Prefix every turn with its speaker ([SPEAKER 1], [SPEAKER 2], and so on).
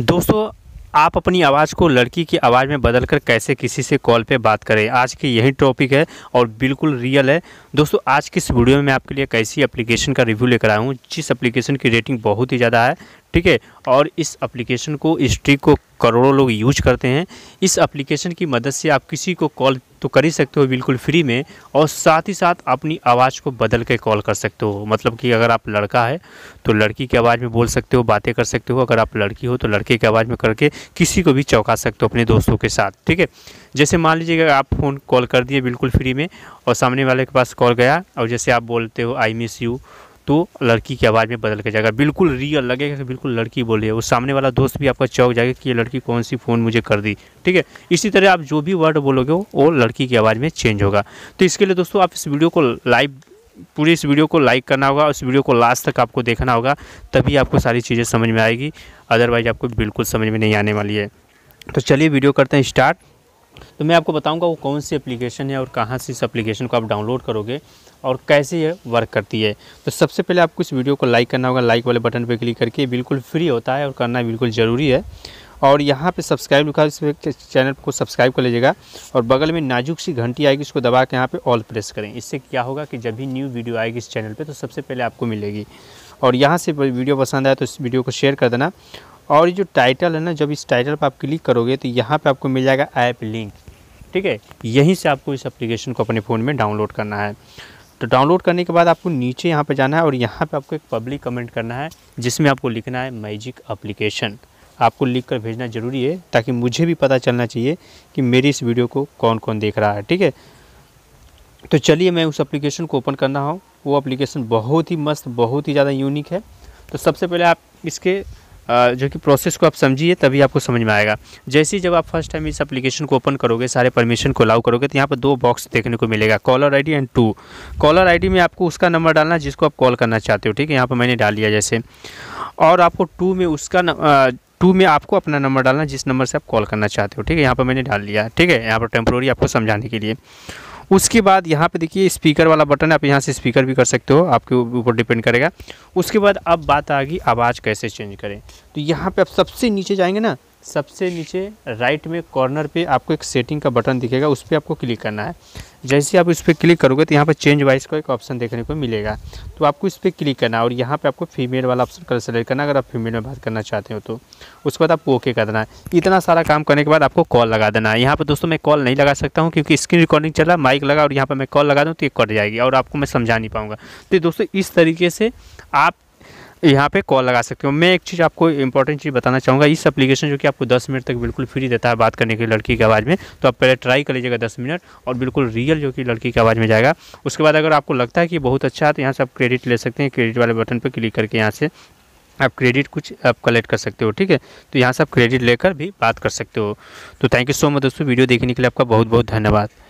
[SPEAKER 1] दोस्तों आप अपनी आवाज़ को लड़की की आवाज़ में बदलकर कैसे किसी से कॉल पे बात करें आज की यही टॉपिक है और बिल्कुल रियल है दोस्तों आज की इस वीडियो में मैं आपके लिए कैसी एप्लीकेशन का रिव्यू लेकर आया हूँ जिस एप्लीकेशन की रेटिंग बहुत ही ज़्यादा है ठीक है और इस एप्लीकेशन को इस ट्रिक को करोड़ों लोग यूज करते हैं इस एप्लीकेशन की मदद से आप किसी को कॉल तो कर ही सकते हो बिल्कुल फ्री में और साथ ही साथ अपनी आवाज़ को बदल के कॉल कर सकते हो मतलब कि अगर आप लड़का है तो लड़की की आवाज़ में बोल सकते हो बातें कर सकते हो अगर आप लड़की हो तो लड़के की आवाज़ में करके किसी को भी चौंका सकते हो अपने दोस्तों के साथ ठीक है जैसे मान लीजिएगा आप फ़ोन कॉल कर दिए बिल्कुल फ्री में और सामने वाले के पास कॉल गया और जैसे आप बोलते हो आई मिस यू तो लड़की की आवाज़ में बदल के जाएगा बिल्कुल रियल लगेगा कि बिल्कुल लड़की बोली है वो सामने वाला दोस्त भी आपका चौक जाएगा कि ये लड़की कौन सी फ़ोन मुझे कर दी ठीक है इसी तरह आप जो भी वर्ड बोलोगे वो लड़की की आवाज़ में चेंज होगा तो इसके लिए दोस्तों आप इस वीडियो को लाइव पूरी इस वीडियो को लाइक करना होगा इस वीडियो को लास्ट तक आपको देखना होगा तभी आपको सारी चीज़ें समझ में आएगी अदरवाइज आपको बिल्कुल समझ में नहीं आने वाली है तो चलिए वीडियो करते हैं स्टार्ट तो मैं आपको बताऊंगा वो कौन सी एप्लीकेशन है और कहाँ से इस एप्लीकेशन को आप डाउनलोड करोगे और कैसे ये वर्क करती है तो सबसे पहले आपको इस वीडियो को लाइक करना होगा लाइक वाले बटन पर क्लिक करके बिल्कुल फ्री होता है और करना बिल्कुल ज़रूरी है और यहाँ पे सब्सक्राइब लिखा इस चैनल को सब्सक्राइब कर लीजिएगा और बगल में नाजुक सी घंटी आएगी उसको दबा के यहाँ पे ऑल प्रेस करें इससे क्या होगा कि जब भी न्यू वीडियो आएगी इस चैनल पे तो सबसे पहले आपको मिलेगी और यहाँ से वीडियो पसंद आए तो इस वीडियो को शेयर कर देना और ये जो टाइटल है ना जब इस टाइटल पर आप क्लिक करोगे तो यहाँ पर आपको मिल जाएगा ऐप लिंक ठीक है यहीं से आपको इस एप्लीकेशन को अपने फ़ोन में डाउनलोड करना है तो डाउनलोड करने के बाद आपको नीचे यहाँ पर जाना है और यहाँ पर आपको एक पब्लिक कमेंट करना है जिसमें आपको लिखना है मैजिक अप्लीकेशन आपको लिख कर भेजना ज़रूरी है ताकि मुझे भी पता चलना चाहिए कि मेरी इस वीडियो को कौन कौन देख रहा है ठीक है तो चलिए मैं उस एप्लीकेशन को ओपन करना हूँ वो एप्लीकेशन बहुत ही मस्त बहुत ही ज़्यादा यूनिक है तो सबसे पहले आप इसके जो कि प्रोसेस को आप समझिए तभी आपको समझ में आएगा जैसे ही जब आप फर्स्ट टाइम इस एप्लीकेशन को ओपन करोगे सारे परमिशन को अलाउ करोगे तो यहाँ पर दो बॉक्स देखने को मिलेगा caller ID and to caller ID में आपको उसका नंबर डालना जिसको आप कॉल करना चाहते हो ठीक है यहाँ पर मैंने डाल लिया जैसे और आपको टू में उसका टू में आपको अपना नंबर डालना जिस नंबर से आप कॉल करना चाहते हो ठीक है यहाँ पर मैंने डाल लिया ठीक है यहाँ पर टेम्प्रोरी आपको समझाने के लिए उसके बाद यहाँ पे देखिए स्पीकर वाला बटन आप यहाँ से स्पीकर भी कर सकते हो आपके ऊपर डिपेंड करेगा उसके बाद अब बात आ गई आवाज़ कैसे चेंज करें तो यहाँ पे आप सबसे नीचे जाएंगे ना सबसे नीचे राइट में कॉर्नर पे आपको एक सेटिंग का बटन दिखेगा उस पर आपको क्लिक करना है जैसे आप उस पर क्लिक करोगे तो यहाँ पर चेंज वाइज का एक ऑप्शन देखने को मिलेगा तो आपको इस पर क्लिक करना है और यहाँ पे आपको फीमेल वाला ऑप्शन कलर सेलेक्ट करना अगर आप फीमेल में बात करना चाहते हो तो उसके बाद आपको ओके कर देना है इतना सारा काम करने के बाद आपको कॉल लगा देना है यहाँ पर दोस्तों मैं कॉल नहीं लगा सकता हूँ क्योंकि स्क्रीन रिकॉर्डिंग चला माइक लगा और यहाँ पर मैं कॉल लगा दूँ तो ये कट जाएगी और आपको मैं समझा नहीं पाऊँगा तो दोस्तों इस तरीके से आप यहाँ पे कॉल लगा सकते हो मैं एक चीज़ आपको इंपॉर्टेंट चीज़ बताना चाहूँगा इस एप्लीकेशन जो कि आपको 10 मिनट तक बिल्कुल फ्री देता है बात करने लिए लड़की की आवाज़ में तो आप पहले ट्राई कर लीजिएगा 10 मिनट और बिल्कुल रियल जो कि लड़की की आवाज़ में जाएगा उसके बाद अगर आपको लगता है कि बहुत अच्छा है तो यहाँ से आप क्रेडिट ले सकते हैं क्रेडिट वाले बटन पर क्लिक करके यहाँ से आप क्रेडिट कुछ आप कलेक्ट कर सकते हो ठीक है तो यहाँ से आप क्रेडिट लेकर भी बात कर सकते हो तो थैंक यू सो मच दोस्तों वीडियो देखने के लिए आपका बहुत बहुत धन्यवाद